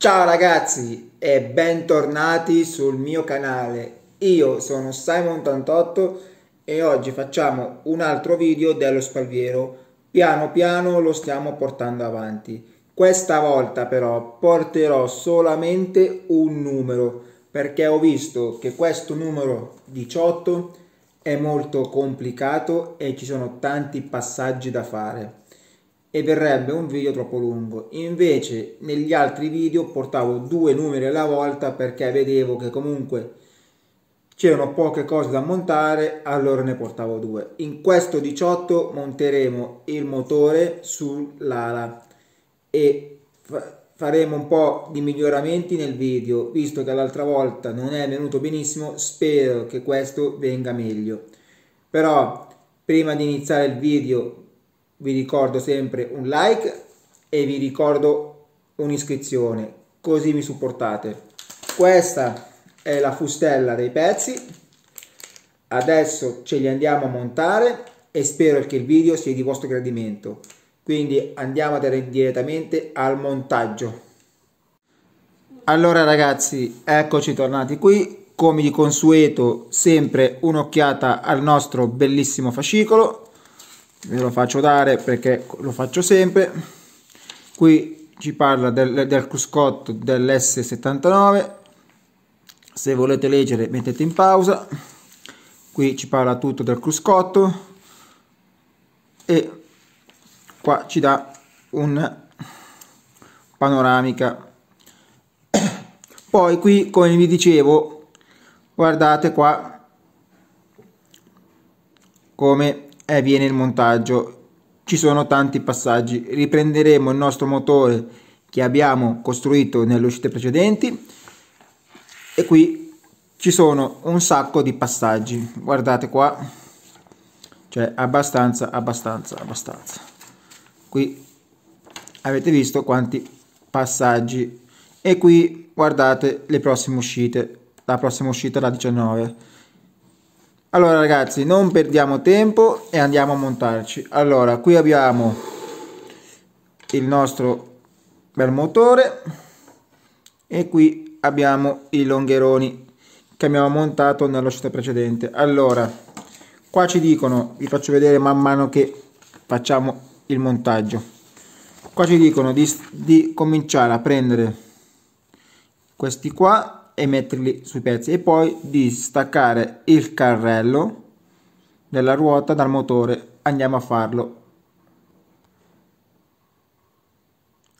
Ciao ragazzi e bentornati sul mio canale. Io sono Simon88 e oggi facciamo un altro video dello spalviero. Piano piano lo stiamo portando avanti. Questa volta però porterò solamente un numero perché ho visto che questo numero 18 è molto complicato e ci sono tanti passaggi da fare e verrebbe un video troppo lungo. Invece negli altri video portavo due numeri alla volta perché vedevo che comunque c'erano poche cose da montare, allora ne portavo due. In questo 18 monteremo il motore sull'ala e faremo un po' di miglioramenti nel video, visto che l'altra volta non è venuto benissimo, spero che questo venga meglio. Però prima di iniziare il video vi ricordo sempre un like e vi ricordo un'iscrizione, così mi supportate. Questa è la fustella dei pezzi, adesso ce li andiamo a montare e spero che il video sia di vostro gradimento. Quindi andiamo direttamente al montaggio. Allora ragazzi, eccoci tornati qui, come di consueto sempre un'occhiata al nostro bellissimo fascicolo ve lo faccio dare perché lo faccio sempre qui ci parla del, del cruscotto dell'S79 se volete leggere mettete in pausa qui ci parla tutto del cruscotto e qua ci dà un panoramica poi qui come vi dicevo guardate qua come viene il montaggio. Ci sono tanti passaggi. Riprenderemo il nostro motore che abbiamo costruito nelle uscite precedenti e qui ci sono un sacco di passaggi. Guardate qua. Cioè abbastanza, abbastanza, abbastanza. Qui avete visto quanti passaggi e qui guardate le prossime uscite. La prossima uscita è la 19 allora ragazzi non perdiamo tempo e andiamo a montarci allora qui abbiamo il nostro bel motore e qui abbiamo i longheroni che abbiamo montato nello uscita precedente allora qua ci dicono vi faccio vedere man mano che facciamo il montaggio qua ci dicono di, di cominciare a prendere questi qua e metterli sui pezzi e poi di staccare il carrello della ruota dal motore andiamo a farlo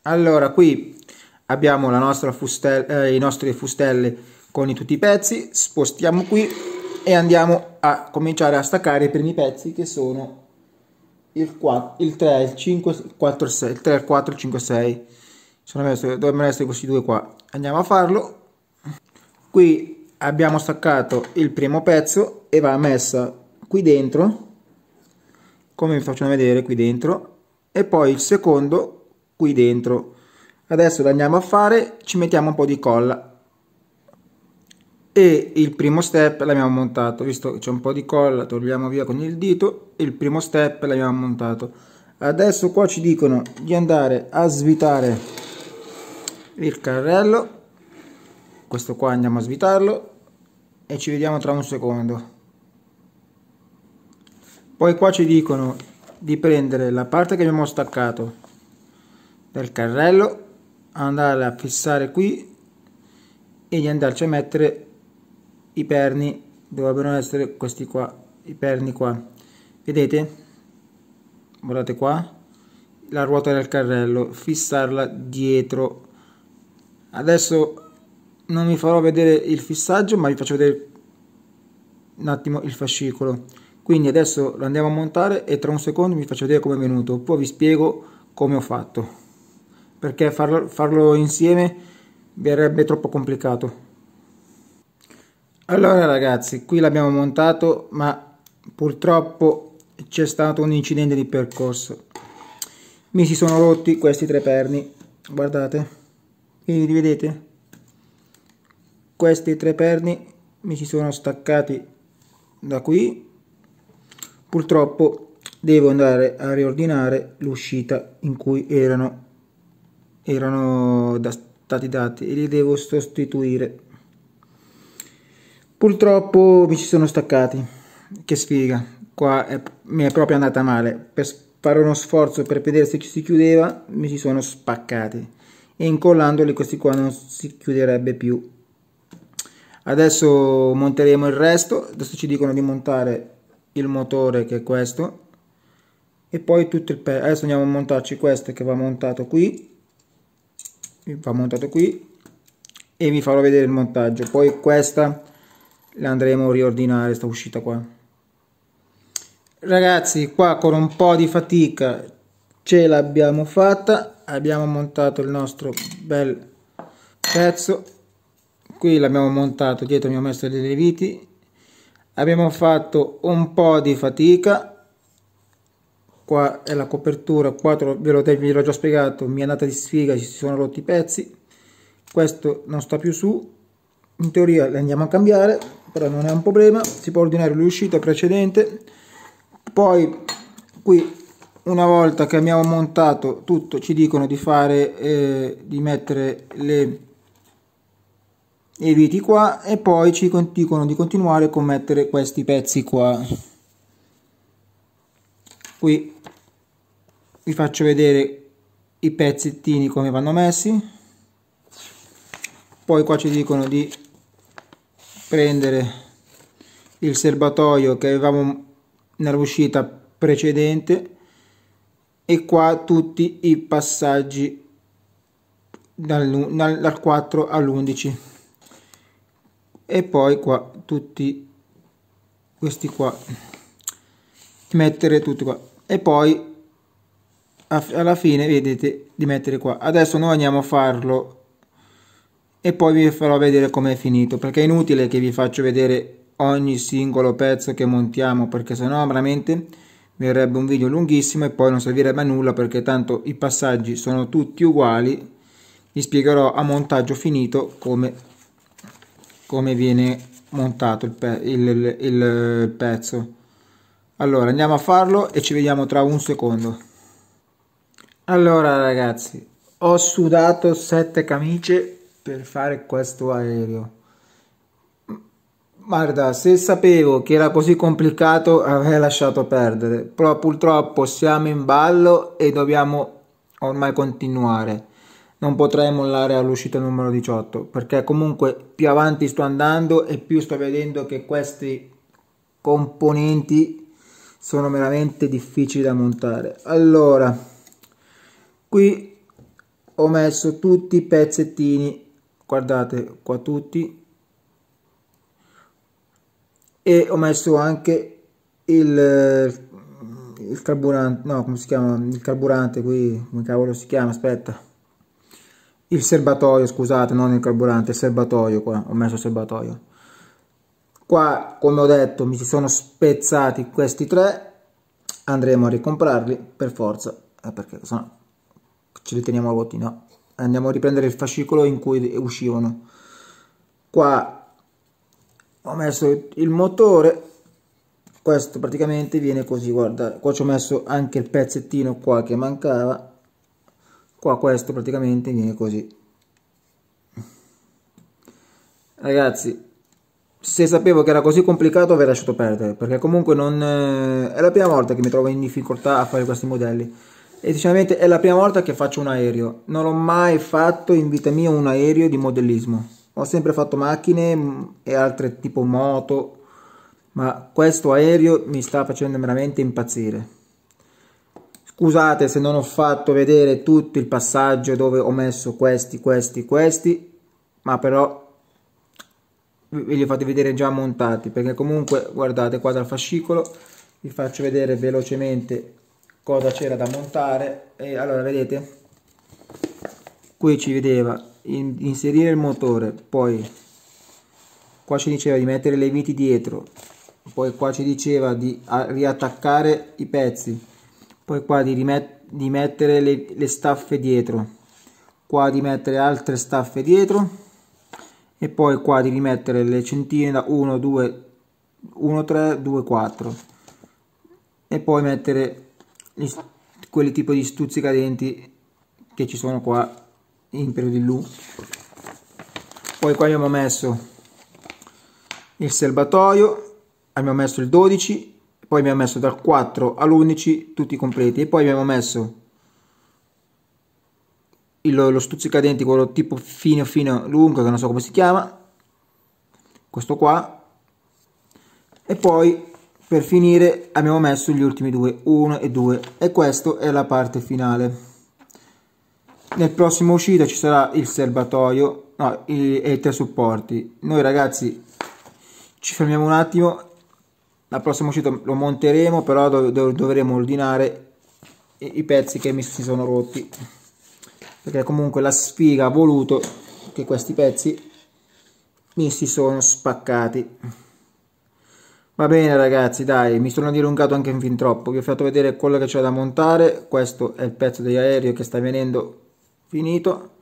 allora qui abbiamo fustella, eh, i nostri fustelli con tutti i pezzi spostiamo qui e andiamo a cominciare a staccare i primi pezzi che sono il, 4, il 3, il 5, il 4, 6, il 3, il 4, il 5, 6 sono messo, dovrebbero essere questi due qua andiamo a farlo qui abbiamo staccato il primo pezzo e va messa qui dentro come vi faccio vedere qui dentro e poi il secondo qui dentro adesso lo andiamo a fare ci mettiamo un po di colla e il primo step l'abbiamo montato visto che c'è un po di colla togliamo via con il dito il primo step l'abbiamo montato adesso qua ci dicono di andare a svitare il carrello questo qua andiamo a svitarlo e ci vediamo tra un secondo poi qua ci dicono di prendere la parte che abbiamo staccato del carrello andare a fissare qui e di andarci a mettere i perni dovrebbero essere questi qua i perni qua vedete guardate qua la ruota del carrello fissarla dietro adesso non vi farò vedere il fissaggio ma vi faccio vedere un attimo il fascicolo quindi adesso lo andiamo a montare e tra un secondo vi faccio vedere come è venuto poi vi spiego come ho fatto perché farlo, farlo insieme verrebbe troppo complicato allora ragazzi qui l'abbiamo montato ma purtroppo c'è stato un incidente di percorso mi si sono rotti questi tre perni guardate quindi li vedete questi tre perni mi si sono staccati da qui purtroppo devo andare a riordinare l'uscita in cui erano, erano da, stati dati e li devo sostituire purtroppo mi si sono staccati che sfiga qua è, mi è proprio andata male per fare uno sforzo per vedere se ci si chiudeva mi si sono spaccati e incollandoli questi qua non si chiuderebbe più adesso monteremo il resto adesso ci dicono di montare il motore che è questo e poi tutto il pezzo adesso andiamo a montarci questo che va montato qui va montato qui e vi farò vedere il montaggio poi questa la andremo a riordinare sta uscita qua ragazzi qua con un po' di fatica ce l'abbiamo fatta abbiamo montato il nostro bel pezzo qui l'abbiamo montato dietro abbiamo messo delle viti abbiamo fatto un po' di fatica qua è la copertura 4 ve l'ho, già spiegato mi è andata di sfiga ci si sono rotti i pezzi questo non sta più su in teoria le andiamo a cambiare però non è un problema si può ordinare l'uscita precedente poi qui una volta che abbiamo montato tutto ci dicono di fare eh, di mettere le eviti qua e poi ci dicono di continuare con mettere questi pezzi qua qui vi faccio vedere i pezzettini come vanno messi poi qua ci dicono di prendere il serbatoio che avevamo nell'uscita precedente e qua tutti i passaggi dal, dal 4 all'11 e poi qua tutti questi qua mettere tutti qua e poi alla fine vedete di mettere qua adesso noi andiamo a farlo e poi vi farò vedere com'è finito perché è inutile che vi faccio vedere ogni singolo pezzo che montiamo perché sennò veramente verrebbe un video lunghissimo e poi non servirebbe a nulla perché tanto i passaggi sono tutti uguali vi spiegherò a montaggio finito come come viene montato il, pe il, il pezzo allora andiamo a farlo e ci vediamo tra un secondo allora ragazzi ho sudato sette camicie per fare questo aereo guarda se sapevo che era così complicato avrei lasciato perdere però purtroppo siamo in ballo e dobbiamo ormai continuare non potrei mollare all'uscita numero 18 perché comunque più avanti sto andando e più sto vedendo che questi componenti sono veramente difficili da montare allora qui ho messo tutti i pezzettini guardate qua tutti e ho messo anche il, il carburante no come si chiama il carburante qui come cavolo si chiama aspetta il serbatoio, scusate, non il carburante, il serbatoio qua, ho messo il serbatoio. Qua, come ho detto, mi si sono spezzati questi tre, andremo a ricomprarli per forza, eh, perché sennò ce li teniamo a bottino. Andiamo a riprendere il fascicolo in cui uscivano. Qua ho messo il motore, questo praticamente viene così, guarda, qua ci ho messo anche il pezzettino qua che mancava, qua questo praticamente viene così ragazzi se sapevo che era così complicato avrei lasciato perdere perché comunque non eh, è la prima volta che mi trovo in difficoltà a fare questi modelli e sinceramente è la prima volta che faccio un aereo non ho mai fatto in vita mia un aereo di modellismo ho sempre fatto macchine mm, e altre tipo moto ma questo aereo mi sta facendo veramente impazzire Scusate se non ho fatto vedere tutto il passaggio dove ho messo questi, questi, questi, ma però ve li fate vedere già montati, perché comunque guardate qua dal fascicolo, vi faccio vedere velocemente cosa c'era da montare e allora vedete qui ci vedeva in, inserire il motore poi qua ci diceva di mettere le viti dietro poi qua ci diceva di ah, riattaccare i pezzi poi qua di, rimet di mettere le, le staffe dietro qua di mettere altre staffe dietro e poi qua di rimettere le centine da 1 2 1 3 2 4 e poi mettere gli, quelli tipo di stuzzicadenti che ci sono qua in periodo di lu poi qua abbiamo messo il serbatoio abbiamo messo il 12 poi abbiamo messo dal 4 all'11 tutti completi e poi abbiamo messo il, lo stuzzicadenti quello tipo fino fino lungo che non so come si chiama questo qua e poi per finire abbiamo messo gli ultimi due 1 e 2 e questa è la parte finale nel prossimo uscita ci sarà il serbatoio no, i, e i tre supporti noi ragazzi ci fermiamo un attimo la prossima uscita lo monteremo però dov dov dovremo ordinare i, i pezzi che mi si sono rotti perché comunque la sfiga ha voluto che questi pezzi mi si sono spaccati va bene ragazzi dai mi sono dilungato anche fin troppo vi ho fatto vedere quello che c'è da montare questo è il pezzo dell'aereo che sta venendo finito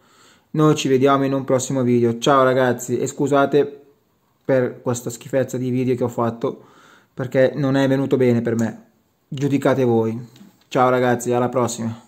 noi ci vediamo in un prossimo video ciao ragazzi e scusate per questa schifezza di video che ho fatto perché non è venuto bene per me. Giudicate voi. Ciao ragazzi, alla prossima.